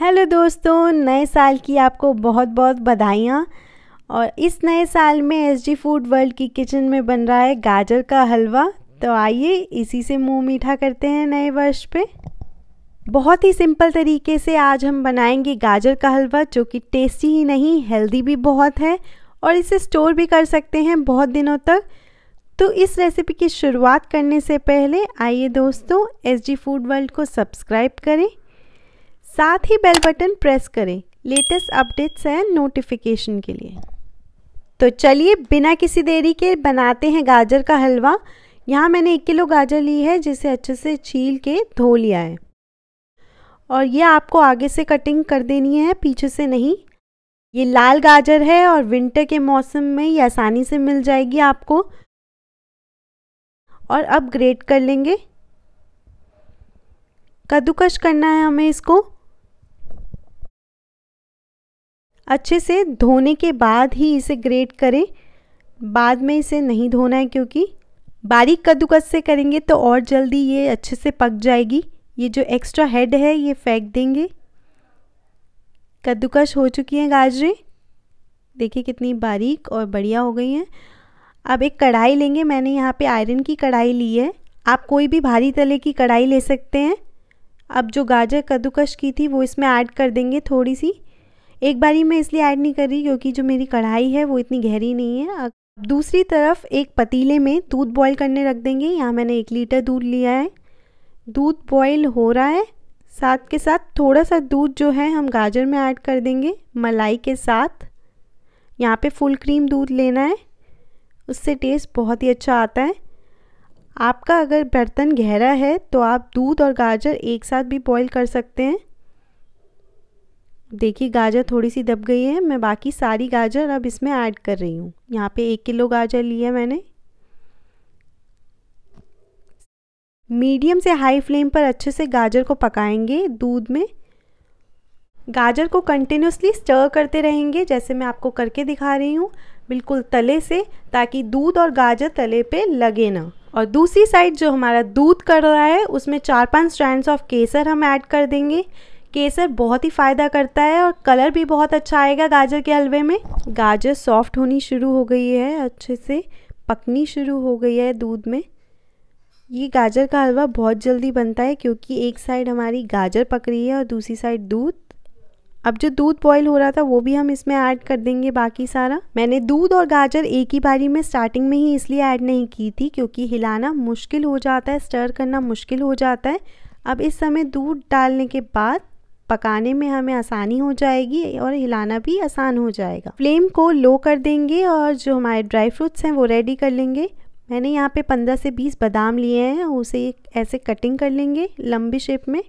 hello दोस्तों नए साल की आपको बहुत बहुत बधाइयाँ और इस नए साल में एस जी फूड वर्ल्ड की किचन में बन रहा है गाजर का हलवा तो आइए इसी से मुंह मीठा करते हैं नए वर्ष पे बहुत ही सिंपल तरीके से आज हम बनाएंगे गाजर का हलवा जो कि टेस्टी ही नहीं हेल्दी भी बहुत है और इसे स्टोर भी कर सकते हैं बहुत दिनों तक तो इस रेसिपी की शुरुआत करने से पहले आइए दोस्तों एस जी फूड वर्ल्ड को सब्सक्राइब करें साथ ही बेल बटन प्रेस करें लेटेस्ट अपडेट्स एंड नोटिफिकेशन के लिए तो चलिए बिना किसी देरी के बनाते हैं गाजर का हलवा यहाँ मैंने एक किलो गाजर ली है जिसे अच्छे से छील के धो लिया है और ये आपको आगे से कटिंग कर देनी है पीछे से नहीं ये लाल गाजर है और विंटर के मौसम में ये आसानी से मिल जाएगी आपको और अब ग्रेट कर लेंगे कद्दूकश करना है हमें इसको अच्छे से धोने के बाद ही इसे ग्रेट करें बाद में इसे नहीं धोना है क्योंकि बारीक कद्दूकस से करेंगे तो और जल्दी ये अच्छे से पक जाएगी ये जो एक्स्ट्रा हेड है ये फेंक देंगे कद्दूकस हो चुकी हैं गाजरें देखिए कितनी बारीक और बढ़िया हो गई हैं अब एक कढ़ाई लेंगे मैंने यहाँ पे आयरन की कढ़ाई ली है आप कोई भी भारी तले की कढ़ाई ले सकते हैं अब जो गाजर कद्दूकश की थी वो इसमें ऐड कर देंगे थोड़ी सी एक बारी मैं इसलिए ऐड नहीं कर रही क्योंकि जो मेरी कढ़ाई है वो इतनी गहरी नहीं है दूसरी तरफ एक पतीले में दूध बॉईल करने रख देंगे यहाँ मैंने एक लीटर दूध लिया है दूध बॉईल हो रहा है साथ के साथ थोड़ा सा दूध जो है हम गाजर में ऐड कर देंगे मलाई के साथ यहाँ पे फुल क्रीम दूध लेना है उससे टेस्ट बहुत ही अच्छा आता है आपका अगर बर्तन गहरा है तो आप दूध और गाजर एक साथ भी बॉयल कर सकते हैं देखिए गाजर थोड़ी सी दब गई है मैं बाकी सारी गाजर अब इसमें ऐड कर रही हूँ यहाँ पे एक किलो गाजर ली है मैंने मीडियम से हाई फ्लेम पर अच्छे से गाजर को पकाएंगे दूध में गाजर को कंटिन्यूसली स्टर करते रहेंगे जैसे मैं आपको करके दिखा रही हूँ बिल्कुल तले से ताकि दूध और गाजर तले पे लगे ना और दूसरी साइड जो हमारा दूध कर रहा है उसमें चार पांच स्ट्रैंड्स ऑफ केसर हम ऐड कर देंगे केसर बहुत ही फ़ायदा करता है और कलर भी बहुत अच्छा आएगा गाजर के हलवे में गाजर सॉफ्ट होनी शुरू हो गई है अच्छे से पकनी शुरू हो गई है दूध में ये गाजर का हलवा बहुत जल्दी बनता है क्योंकि एक साइड हमारी गाजर पक रही है और दूसरी साइड दूध अब जो दूध बॉईल हो रहा था वो भी हम इसमें ऐड कर देंगे बाकी सारा मैंने दूध और गाजर एक ही बारी में स्टार्टिंग में ही इसलिए ऐड नहीं की थी क्योंकि हिलाना मुश्किल हो जाता है स्टर करना मुश्किल हो जाता है अब इस समय दूध डालने के बाद पकाने में हमें आसानी हो जाएगी और हिलाना भी आसान हो जाएगा फ्लेम को लो कर देंगे और जो हमारे ड्राई फ्रूट्स हैं वो रेडी कर लेंगे मैंने यहाँ पे 15 से 20 बादाम लिए हैं उसे ऐसे कटिंग कर लेंगे लंबी शेप में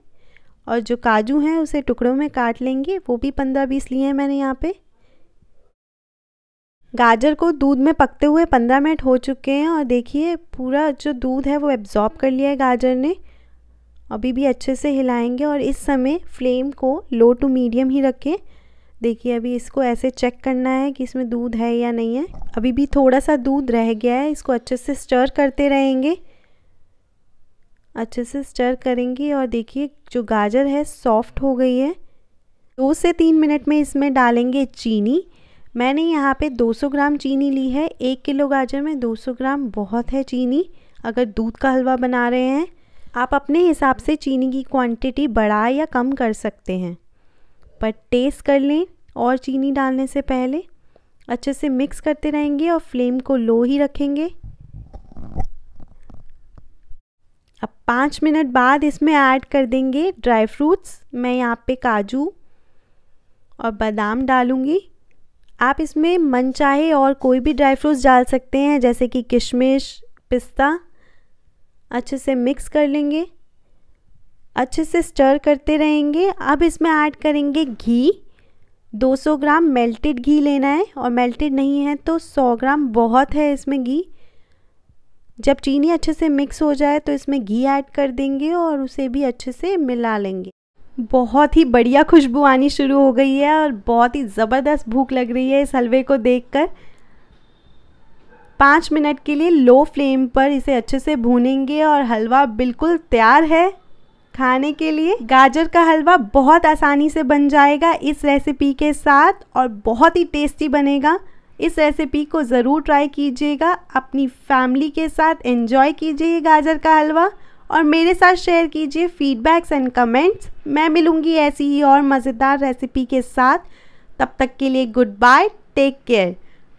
और जो काजू हैं उसे टुकड़ों में काट लेंगे वो भी 15-20 लिए हैं मैंने यहाँ पे गाजर को दूध में पकते हुए पंद्रह मिनट हो चुके हैं और देखिए पूरा जो दूध है वो एब्ज़ॉर्ब कर लिया है गाजर ने अभी भी अच्छे से हिलाएंगे और इस समय फ्लेम को लो टू मीडियम ही रखें देखिए अभी इसको ऐसे चेक करना है कि इसमें दूध है या नहीं है अभी भी थोड़ा सा दूध रह गया है इसको अच्छे से स्टर करते रहेंगे अच्छे से स्टर करेंगे और देखिए जो गाजर है सॉफ्ट हो गई है दो से तीन मिनट में इसमें डालेंगे चीनी मैंने यहाँ पे 200 ग्राम चीनी ली है एक किलो गाजर में 200 ग्राम बहुत है चीनी अगर दूध का हलवा बना रहे हैं आप अपने हिसाब से चीनी की क्वांटिटी बढ़ा या कम कर सकते हैं पर टेस्ट कर लें और चीनी डालने से पहले अच्छे से मिक्स करते रहेंगे और फ्लेम को लो ही रखेंगे अब पाँच मिनट बाद इसमें ऐड कर देंगे ड्राई फ्रूट्स मैं यहाँ पे काजू और बादाम डालूँगी आप इसमें मन चाहे और कोई भी ड्राई फ्रूट्स डाल सकते हैं जैसे कि किशमिश पिस्ता अच्छे से मिक्स कर लेंगे अच्छे से स्टर करते रहेंगे अब इसमें ऐड करेंगे घी 200 ग्राम मेल्टेड घी लेना है और मेल्टेड नहीं है तो 100 ग्राम बहुत है इसमें घी जब चीनी अच्छे से मिक्स हो जाए तो इसमें घी ऐड कर देंगे और उसे भी अच्छे से मिला लेंगे बहुत ही बढ़िया खुशबू आनी शुरू हो गई है और बहुत ही ज़बरदस्त भूख लग रही है इस हलवे को देखकर पाँच मिनट के लिए लो फ्लेम पर इसे अच्छे से भूनेंगे और हलवा बिल्कुल तैयार है खाने के लिए गाजर का हलवा बहुत आसानी से बन जाएगा इस रेसिपी के साथ और बहुत ही टेस्टी बनेगा इस रेसिपी को ज़रूर ट्राई कीजिएगा अपनी फैमिली के साथ एंजॉय कीजिए गाजर का हलवा और मेरे साथ शेयर कीजिए फीडबैक्स एंड कमेंट्स मैं मिलूँगी ऐसी ही और मज़ेदार रेसिपी के साथ तब तक के लिए गुड बाय टेक केयर